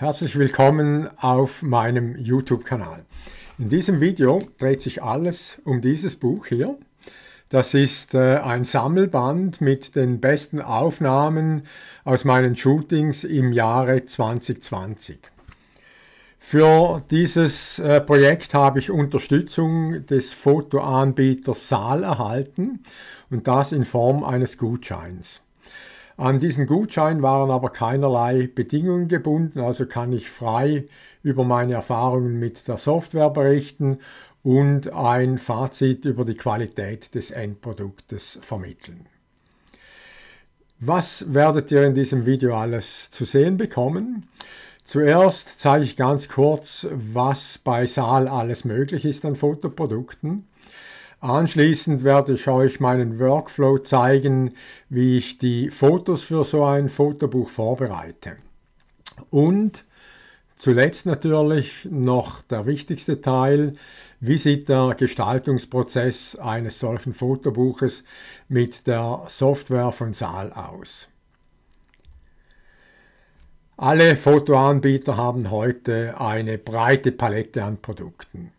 Herzlich willkommen auf meinem YouTube-Kanal. In diesem Video dreht sich alles um dieses Buch hier. Das ist äh, ein Sammelband mit den besten Aufnahmen aus meinen Shootings im Jahre 2020. Für dieses äh, Projekt habe ich Unterstützung des Fotoanbieters Saal erhalten und das in Form eines Gutscheins. An diesen Gutschein waren aber keinerlei Bedingungen gebunden, also kann ich frei über meine Erfahrungen mit der Software berichten und ein Fazit über die Qualität des Endproduktes vermitteln. Was werdet ihr in diesem Video alles zu sehen bekommen? Zuerst zeige ich ganz kurz, was bei Saal alles möglich ist an Fotoprodukten. Anschließend werde ich euch meinen Workflow zeigen, wie ich die Fotos für so ein Fotobuch vorbereite. Und zuletzt natürlich noch der wichtigste Teil, wie sieht der Gestaltungsprozess eines solchen Fotobuches mit der Software von Saal aus. Alle Fotoanbieter haben heute eine breite Palette an Produkten.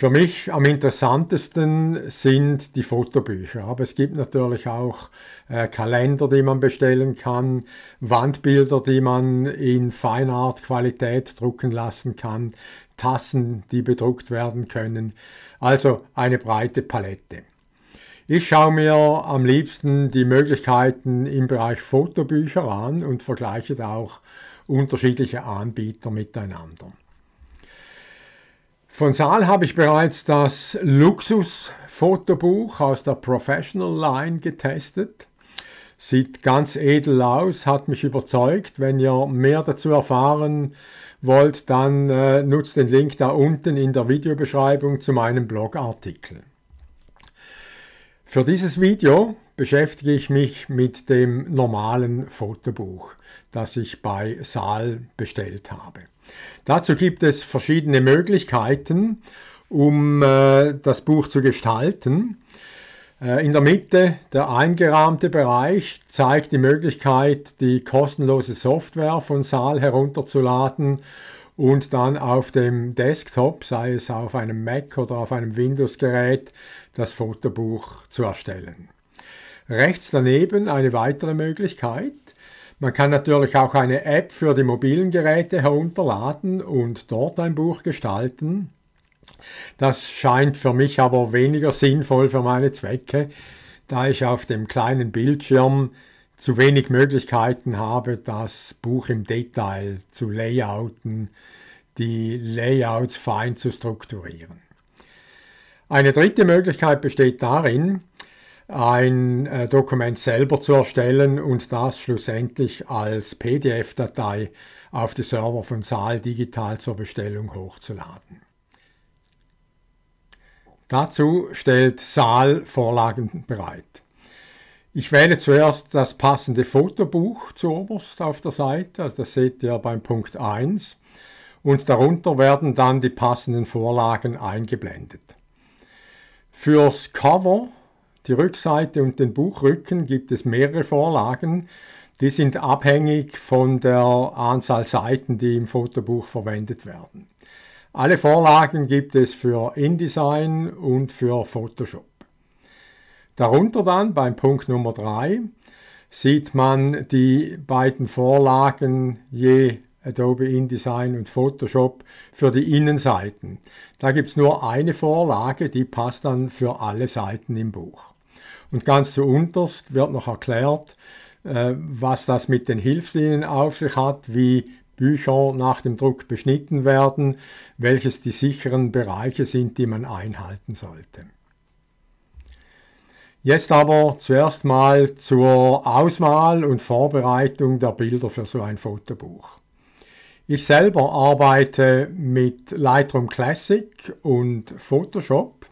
Für mich am interessantesten sind die Fotobücher, aber es gibt natürlich auch äh, Kalender, die man bestellen kann, Wandbilder, die man in feinart Qualität drucken lassen kann, Tassen, die bedruckt werden können, also eine breite Palette. Ich schaue mir am liebsten die Möglichkeiten im Bereich Fotobücher an und vergleiche da auch unterschiedliche Anbieter miteinander. Von Saal habe ich bereits das Luxus-Fotobuch aus der Professional Line getestet. Sieht ganz edel aus, hat mich überzeugt. Wenn ihr mehr dazu erfahren wollt, dann äh, nutzt den Link da unten in der Videobeschreibung zu meinem Blogartikel. Für dieses Video beschäftige ich mich mit dem normalen Fotobuch, das ich bei Saal bestellt habe. Dazu gibt es verschiedene Möglichkeiten, um äh, das Buch zu gestalten. Äh, in der Mitte, der eingerahmte Bereich, zeigt die Möglichkeit, die kostenlose Software von Saal herunterzuladen und dann auf dem Desktop, sei es auf einem Mac oder auf einem Windows-Gerät, das Fotobuch zu erstellen. Rechts daneben eine weitere Möglichkeit. Man kann natürlich auch eine App für die mobilen Geräte herunterladen und dort ein Buch gestalten. Das scheint für mich aber weniger sinnvoll für meine Zwecke, da ich auf dem kleinen Bildschirm zu wenig Möglichkeiten habe, das Buch im Detail zu layouten, die Layouts fein zu strukturieren. Eine dritte Möglichkeit besteht darin, ein äh, Dokument selber zu erstellen und das schlussendlich als PDF-Datei auf die Server von Saal digital zur Bestellung hochzuladen. Dazu stellt Saal Vorlagen bereit. Ich wähle zuerst das passende Fotobuch zu Oberst auf der Seite, also das seht ihr beim Punkt 1, und darunter werden dann die passenden Vorlagen eingeblendet. Fürs Cover die Rückseite und den Buchrücken gibt es mehrere Vorlagen. Die sind abhängig von der Anzahl Seiten, die im Fotobuch verwendet werden. Alle Vorlagen gibt es für InDesign und für Photoshop. Darunter dann beim Punkt Nummer 3 sieht man die beiden Vorlagen je Adobe InDesign und Photoshop für die Innenseiten. Da gibt es nur eine Vorlage, die passt dann für alle Seiten im Buch. Und ganz zu unterst wird noch erklärt, äh, was das mit den Hilfslinien auf sich hat, wie Bücher nach dem Druck beschnitten werden, welches die sicheren Bereiche sind, die man einhalten sollte. Jetzt aber zuerst mal zur Auswahl und Vorbereitung der Bilder für so ein Fotobuch. Ich selber arbeite mit Lightroom Classic und Photoshop.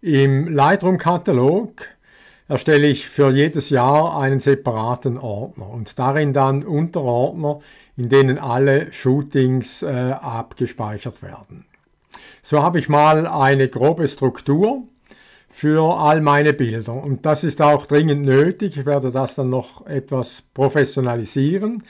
Im Lightroom-Katalog erstelle ich für jedes Jahr einen separaten Ordner und darin dann Unterordner, in denen alle Shootings äh, abgespeichert werden. So habe ich mal eine grobe Struktur für all meine Bilder und das ist auch dringend nötig. Ich werde das dann noch etwas professionalisieren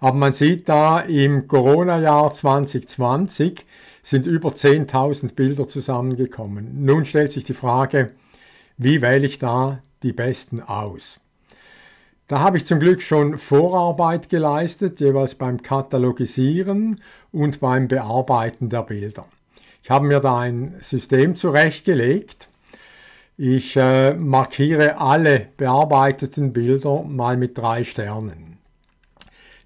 aber man sieht da, im Corona-Jahr 2020 sind über 10.000 Bilder zusammengekommen. Nun stellt sich die Frage, wie wähle ich da die besten aus? Da habe ich zum Glück schon Vorarbeit geleistet, jeweils beim Katalogisieren und beim Bearbeiten der Bilder. Ich habe mir da ein System zurechtgelegt. Ich äh, markiere alle bearbeiteten Bilder mal mit drei Sternen.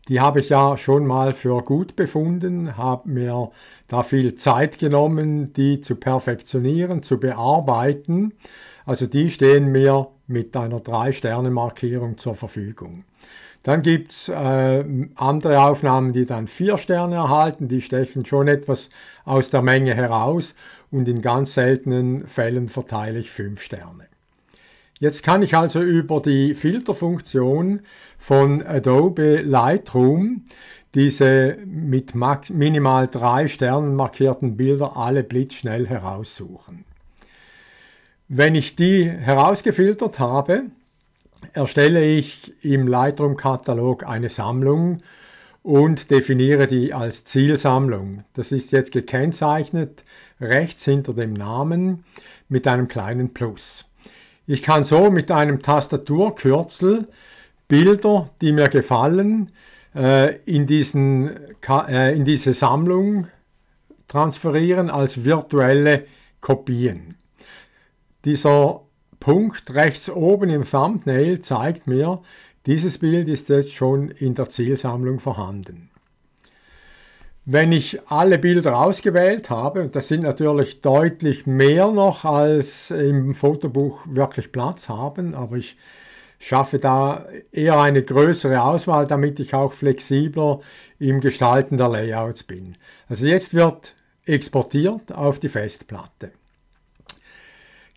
Die habe ich ja schon mal für gut befunden, habe mir da viel Zeit genommen, die zu perfektionieren, zu bearbeiten. Also die stehen mir mit einer 3-Sterne-Markierung zur Verfügung. Dann gibt es äh, andere Aufnahmen, die dann 4 Sterne erhalten. Die stechen schon etwas aus der Menge heraus und in ganz seltenen Fällen verteile ich 5 Sterne. Jetzt kann ich also über die Filterfunktion von Adobe Lightroom diese mit minimal drei Sternen markierten Bilder alle blitzschnell heraussuchen. Wenn ich die herausgefiltert habe, erstelle ich im Lightroom-Katalog eine Sammlung und definiere die als Zielsammlung. Das ist jetzt gekennzeichnet rechts hinter dem Namen mit einem kleinen Plus. Ich kann so mit einem Tastaturkürzel Bilder, die mir gefallen, äh, in, diesen, äh, in diese Sammlung transferieren als virtuelle Kopien. Dieser Punkt rechts oben im Thumbnail zeigt mir, dieses Bild ist jetzt schon in der Zielsammlung vorhanden. Wenn ich alle Bilder ausgewählt habe, und das sind natürlich deutlich mehr noch, als im Fotobuch wirklich Platz haben, aber ich schaffe da eher eine größere Auswahl, damit ich auch flexibler im Gestalten der Layouts bin. Also jetzt wird exportiert auf die Festplatte.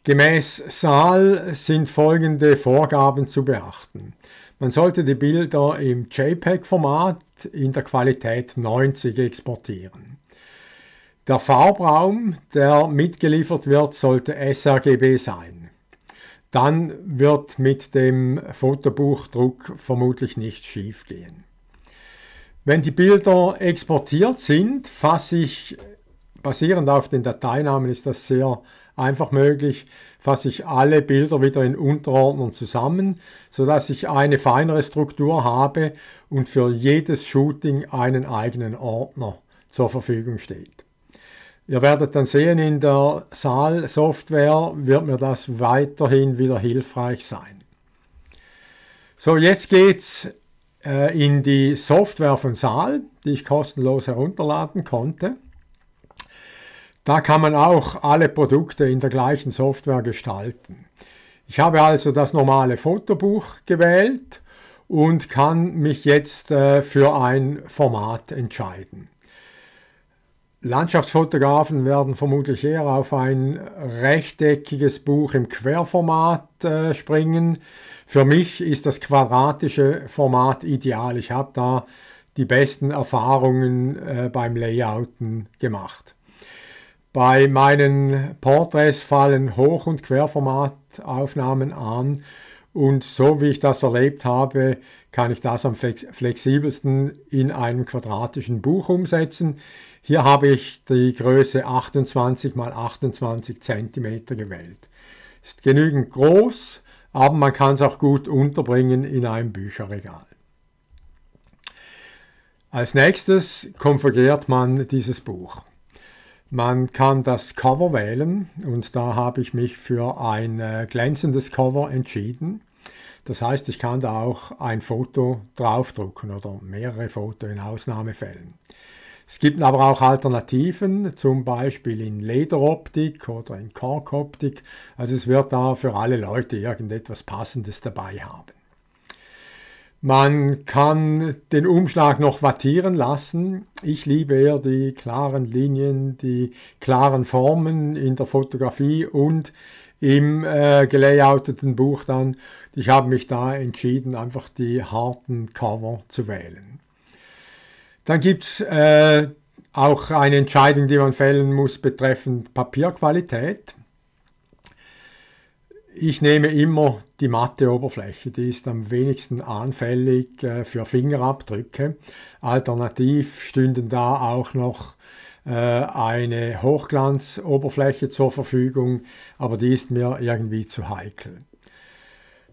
Gemäß Saal sind folgende Vorgaben zu beachten. Man sollte die Bilder im JPEG-Format in der Qualität 90 exportieren. Der Farbraum, der mitgeliefert wird, sollte sRGB sein. Dann wird mit dem Fotobuchdruck vermutlich nicht schief gehen. Wenn die Bilder exportiert sind, fasse ich Basierend auf den Dateinamen ist das sehr einfach möglich, fasse ich alle Bilder wieder in Unterordnern zusammen, sodass ich eine feinere Struktur habe und für jedes Shooting einen eigenen Ordner zur Verfügung steht. Ihr werdet dann sehen, in der Saal-Software wird mir das weiterhin wieder hilfreich sein. So, jetzt geht's äh, in die Software von Saal, die ich kostenlos herunterladen konnte. Da kann man auch alle Produkte in der gleichen Software gestalten. Ich habe also das normale Fotobuch gewählt und kann mich jetzt äh, für ein Format entscheiden. Landschaftsfotografen werden vermutlich eher auf ein rechteckiges Buch im Querformat äh, springen. Für mich ist das quadratische Format ideal. Ich habe da die besten Erfahrungen äh, beim Layouten gemacht. Bei meinen Porträts fallen Hoch- und Querformataufnahmen an und so wie ich das erlebt habe, kann ich das am flexibelsten in einem quadratischen Buch umsetzen. Hier habe ich die Größe 28 x 28 cm gewählt. Ist genügend groß, aber man kann es auch gut unterbringen in einem Bücherregal. Als nächstes konfiguriert man dieses Buch. Man kann das Cover wählen und da habe ich mich für ein äh, glänzendes Cover entschieden. Das heißt, ich kann da auch ein Foto draufdrucken oder mehrere Fotos in Ausnahmefällen. Es gibt aber auch Alternativen, zum Beispiel in Lederoptik oder in Korkoptik. Also es wird da für alle Leute irgendetwas Passendes dabei haben. Man kann den Umschlag noch wattieren lassen. Ich liebe eher die klaren Linien, die klaren Formen in der Fotografie und im äh, gelayouteten Buch dann. Ich habe mich da entschieden, einfach die harten Cover zu wählen. Dann gibt es äh, auch eine Entscheidung, die man fällen muss betreffend Papierqualität. Ich nehme immer die matte Oberfläche, die ist am wenigsten anfällig äh, für Fingerabdrücke. Alternativ stünden da auch noch äh, eine Hochglanzoberfläche zur Verfügung, aber die ist mir irgendwie zu heikel.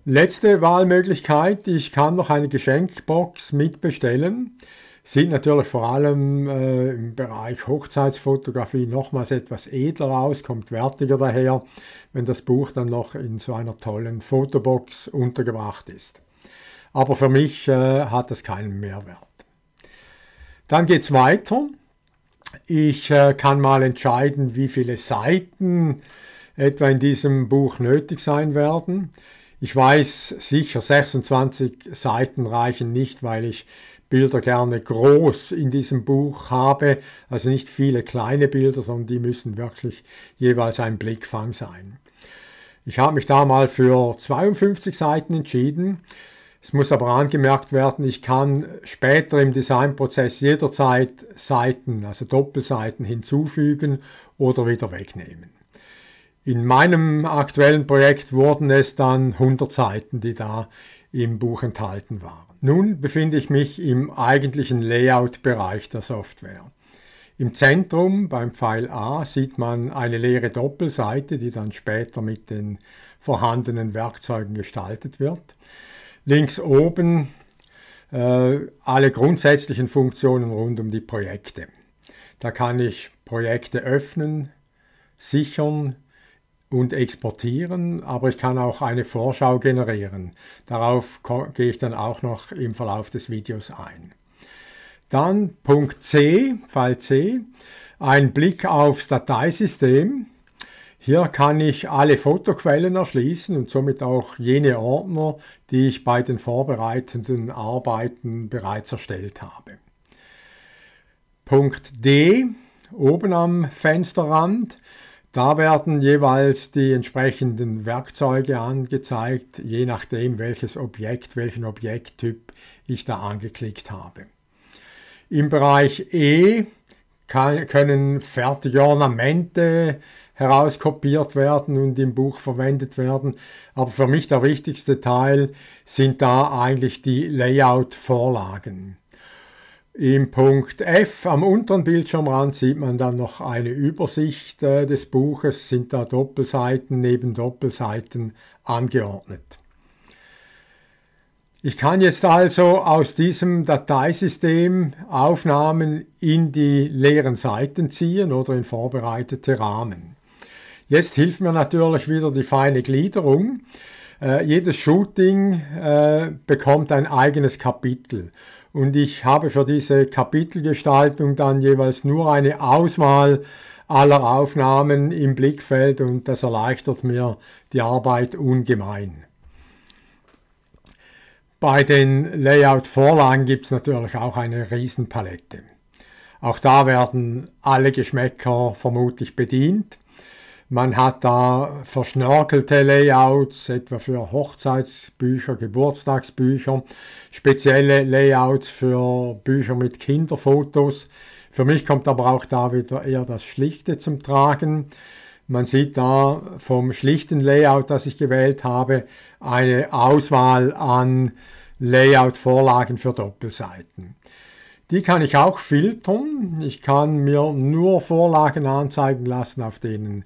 Letzte Wahlmöglichkeit, ich kann noch eine Geschenkbox mitbestellen sind natürlich vor allem äh, im Bereich Hochzeitsfotografie nochmals etwas edler aus, kommt wertiger daher, wenn das Buch dann noch in so einer tollen Fotobox untergebracht ist. Aber für mich äh, hat das keinen Mehrwert. Dann geht es weiter. Ich äh, kann mal entscheiden, wie viele Seiten etwa in diesem Buch nötig sein werden. Ich weiß sicher, 26 Seiten reichen nicht, weil ich Bilder gerne groß in diesem Buch habe. Also nicht viele kleine Bilder, sondern die müssen wirklich jeweils ein Blickfang sein. Ich habe mich da mal für 52 Seiten entschieden. Es muss aber angemerkt werden, ich kann später im Designprozess jederzeit Seiten, also Doppelseiten hinzufügen oder wieder wegnehmen. In meinem aktuellen Projekt wurden es dann 100 Seiten, die da im Buch enthalten waren. Nun befinde ich mich im eigentlichen Layout-Bereich der Software. Im Zentrum beim Pfeil A sieht man eine leere Doppelseite, die dann später mit den vorhandenen Werkzeugen gestaltet wird. Links oben äh, alle grundsätzlichen Funktionen rund um die Projekte. Da kann ich Projekte öffnen, sichern, und exportieren, aber ich kann auch eine Vorschau generieren. Darauf gehe ich dann auch noch im Verlauf des Videos ein. Dann Punkt C, Fall C, ein Blick aufs Dateisystem. Hier kann ich alle Fotoquellen erschließen und somit auch jene Ordner, die ich bei den vorbereitenden Arbeiten bereits erstellt habe. Punkt D, oben am Fensterrand, da werden jeweils die entsprechenden Werkzeuge angezeigt, je nachdem, welches Objekt, welchen Objekttyp ich da angeklickt habe. Im Bereich E kann, können fertige Ornamente herauskopiert werden und im Buch verwendet werden. Aber für mich der wichtigste Teil sind da eigentlich die Layout-Vorlagen. Im Punkt F am unteren Bildschirmrand sieht man dann noch eine Übersicht äh, des Buches, sind da Doppelseiten neben Doppelseiten angeordnet. Ich kann jetzt also aus diesem Dateisystem Aufnahmen in die leeren Seiten ziehen oder in vorbereitete Rahmen. Jetzt hilft mir natürlich wieder die feine Gliederung. Äh, jedes Shooting äh, bekommt ein eigenes Kapitel und ich habe für diese Kapitelgestaltung dann jeweils nur eine Auswahl aller Aufnahmen im Blickfeld und das erleichtert mir die Arbeit ungemein. Bei den Layout-Vorlagen gibt es natürlich auch eine Riesenpalette. Auch da werden alle Geschmäcker vermutlich bedient. Man hat da verschnörkelte Layouts, etwa für Hochzeitsbücher, Geburtstagsbücher, spezielle Layouts für Bücher mit Kinderfotos. Für mich kommt aber auch da wieder eher das Schlichte zum Tragen. Man sieht da vom schlichten Layout, das ich gewählt habe, eine Auswahl an Layout-Vorlagen für Doppelseiten. Die kann ich auch filtern. Ich kann mir nur Vorlagen anzeigen lassen, auf denen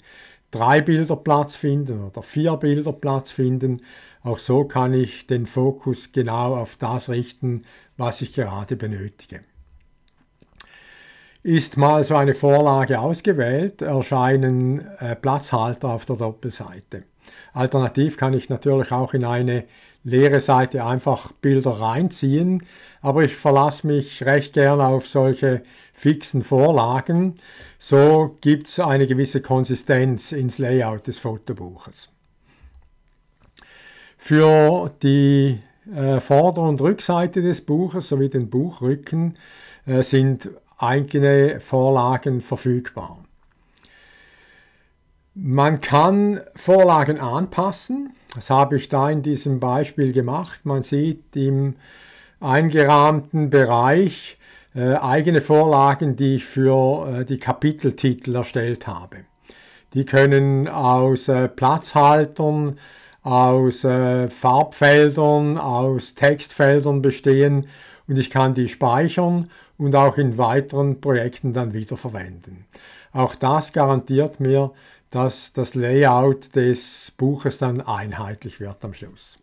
drei Bilder Platz finden oder vier Bilder Platz finden. Auch so kann ich den Fokus genau auf das richten, was ich gerade benötige. Ist mal so eine Vorlage ausgewählt, erscheinen äh, Platzhalter auf der Doppelseite. Alternativ kann ich natürlich auch in eine leere Seite einfach Bilder reinziehen, aber ich verlasse mich recht gern auf solche fixen Vorlagen. So gibt es eine gewisse Konsistenz ins Layout des Fotobuches. Für die äh, Vorder- und Rückseite des Buches sowie den Buchrücken äh, sind eigene Vorlagen verfügbar. Man kann Vorlagen anpassen. Das habe ich da in diesem Beispiel gemacht. Man sieht im eingerahmten Bereich äh, eigene Vorlagen, die ich für äh, die Kapiteltitel erstellt habe. Die können aus äh, Platzhaltern, aus äh, Farbfeldern, aus Textfeldern bestehen und ich kann die speichern und auch in weiteren Projekten dann wieder verwenden. Auch das garantiert mir, dass das Layout des Buches dann einheitlich wird am Schluss.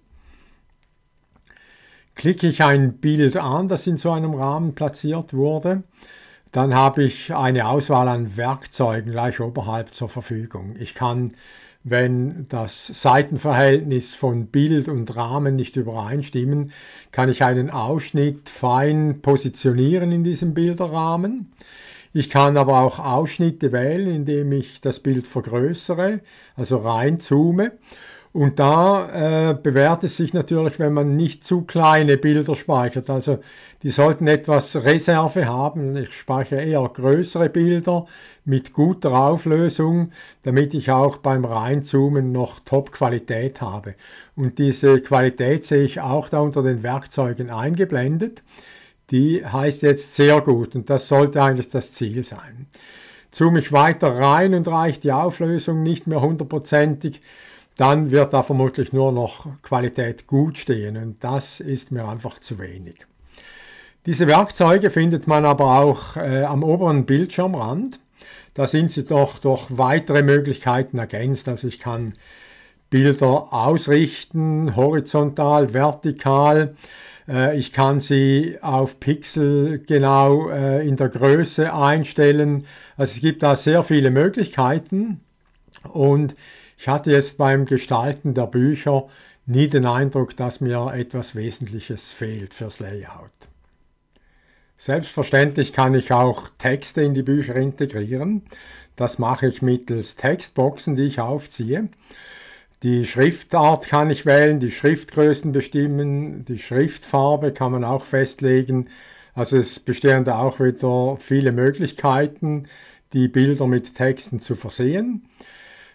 Klicke ich ein Bild an, das in so einem Rahmen platziert wurde, dann habe ich eine Auswahl an Werkzeugen gleich oberhalb zur Verfügung. Ich kann, wenn das Seitenverhältnis von Bild und Rahmen nicht übereinstimmen, kann ich einen Ausschnitt fein positionieren in diesem Bilderrahmen. Ich kann aber auch Ausschnitte wählen, indem ich das Bild vergrößere, also reinzoome. Und da äh, bewährt es sich natürlich, wenn man nicht zu kleine Bilder speichert. Also die sollten etwas Reserve haben. Ich speichere eher größere Bilder mit guter Auflösung, damit ich auch beim Reinzoomen noch Top-Qualität habe. Und diese Qualität sehe ich auch da unter den Werkzeugen eingeblendet die heißt jetzt sehr gut und das sollte eigentlich das Ziel sein. Zoome ich weiter rein und reicht die Auflösung nicht mehr hundertprozentig, dann wird da vermutlich nur noch Qualität gut stehen und das ist mir einfach zu wenig. Diese Werkzeuge findet man aber auch äh, am oberen Bildschirmrand. Da sind sie doch durch weitere Möglichkeiten ergänzt. Also ich kann Bilder ausrichten, horizontal, vertikal. Äh, ich kann sie auf Pixel genau äh, in der Größe einstellen. Also es gibt da sehr viele Möglichkeiten. Und ich hatte jetzt beim Gestalten der Bücher nie den Eindruck, dass mir etwas Wesentliches fehlt fürs Layout. Selbstverständlich kann ich auch Texte in die Bücher integrieren. Das mache ich mittels Textboxen, die ich aufziehe. Die Schriftart kann ich wählen, die Schriftgrößen bestimmen, die Schriftfarbe kann man auch festlegen. Also es bestehen da auch wieder viele Möglichkeiten, die Bilder mit Texten zu versehen.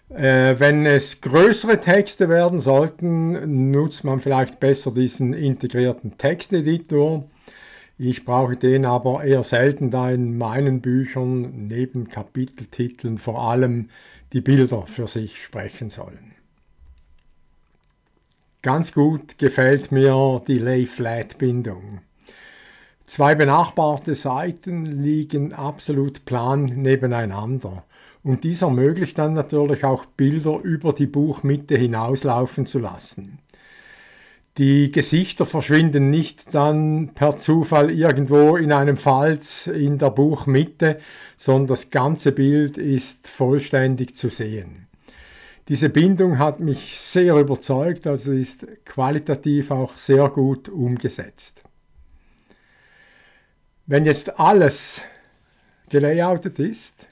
Äh, wenn es größere Texte werden sollten, nutzt man vielleicht besser diesen integrierten Texteditor. Ich brauche den aber eher selten, da in meinen Büchern neben Kapiteltiteln vor allem die Bilder für sich sprechen sollen. Ganz gut gefällt mir die Lay-Flat-Bindung. Zwei benachbarte Seiten liegen absolut plan nebeneinander und dies ermöglicht dann natürlich auch Bilder über die Buchmitte hinauslaufen zu lassen. Die Gesichter verschwinden nicht dann per Zufall irgendwo in einem Falz in der Buchmitte, sondern das ganze Bild ist vollständig zu sehen. Diese Bindung hat mich sehr überzeugt, also ist qualitativ auch sehr gut umgesetzt. Wenn jetzt alles gelayoutet ist,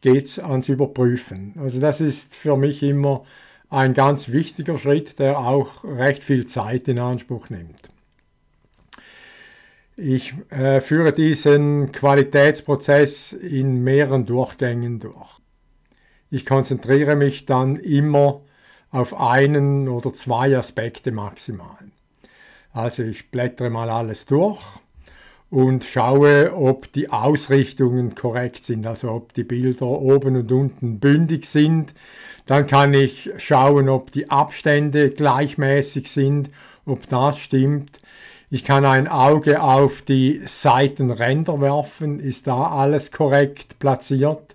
geht es ans Überprüfen. Also das ist für mich immer ein ganz wichtiger Schritt, der auch recht viel Zeit in Anspruch nimmt. Ich äh, führe diesen Qualitätsprozess in mehreren Durchgängen durch. Ich konzentriere mich dann immer auf einen oder zwei Aspekte maximal. Also ich blättere mal alles durch und schaue, ob die Ausrichtungen korrekt sind, also ob die Bilder oben und unten bündig sind. Dann kann ich schauen, ob die Abstände gleichmäßig sind, ob das stimmt. Ich kann ein Auge auf die Seitenränder werfen, ist da alles korrekt platziert.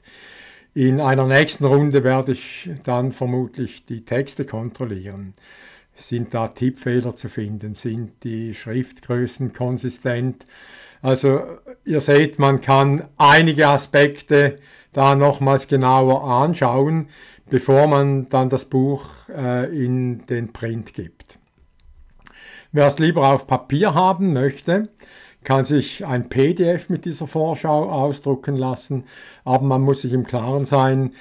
In einer nächsten Runde werde ich dann vermutlich die Texte kontrollieren. Sind da Tippfehler zu finden? Sind die Schriftgrößen konsistent? Also ihr seht, man kann einige Aspekte da nochmals genauer anschauen, bevor man dann das Buch äh, in den Print gibt. Wer es lieber auf Papier haben möchte, kann sich ein PDF mit dieser Vorschau ausdrucken lassen, aber man muss sich im Klaren sein,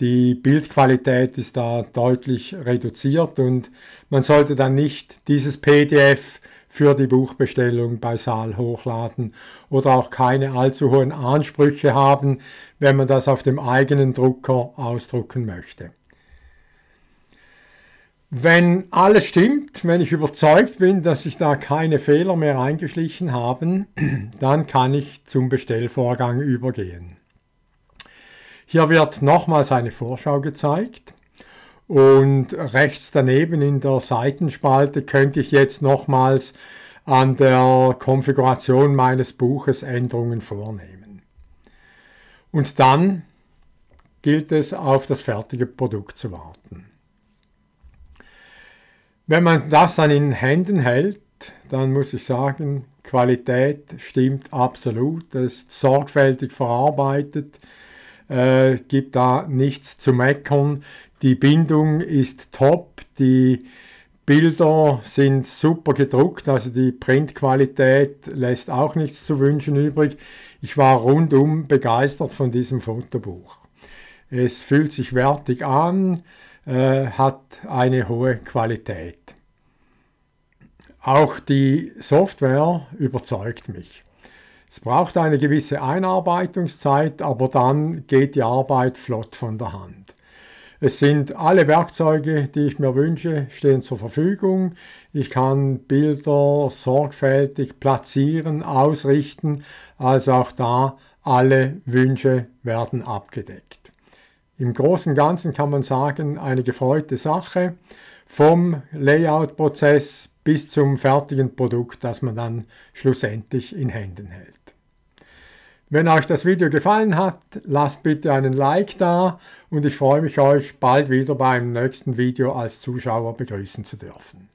die Bildqualität ist da deutlich reduziert und man sollte dann nicht dieses PDF für die Buchbestellung bei Saal hochladen oder auch keine allzu hohen Ansprüche haben, wenn man das auf dem eigenen Drucker ausdrucken möchte. Wenn alles stimmt, wenn ich überzeugt bin, dass sich da keine Fehler mehr eingeschlichen haben, dann kann ich zum Bestellvorgang übergehen. Hier wird nochmals eine Vorschau gezeigt und rechts daneben in der Seitenspalte könnte ich jetzt nochmals an der Konfiguration meines Buches Änderungen vornehmen. Und dann gilt es auf das fertige Produkt zu warten. Wenn man das dann in Händen hält, dann muss ich sagen, Qualität stimmt absolut. Es ist sorgfältig verarbeitet, äh, gibt da nichts zu meckern. Die Bindung ist top, die Bilder sind super gedruckt, also die Printqualität lässt auch nichts zu wünschen übrig. Ich war rundum begeistert von diesem Fotobuch. Es fühlt sich wertig an, äh, hat eine hohe Qualität. Auch die Software überzeugt mich. Es braucht eine gewisse Einarbeitungszeit, aber dann geht die Arbeit flott von der Hand. Es sind alle Werkzeuge, die ich mir wünsche, stehen zur Verfügung. Ich kann Bilder sorgfältig platzieren, ausrichten, also auch da alle Wünsche werden abgedeckt im Großen und Ganzen kann man sagen, eine gefreute Sache vom Layout-Prozess bis zum fertigen Produkt, das man dann schlussendlich in Händen hält. Wenn euch das Video gefallen hat, lasst bitte einen Like da und ich freue mich, euch bald wieder beim nächsten Video als Zuschauer begrüßen zu dürfen.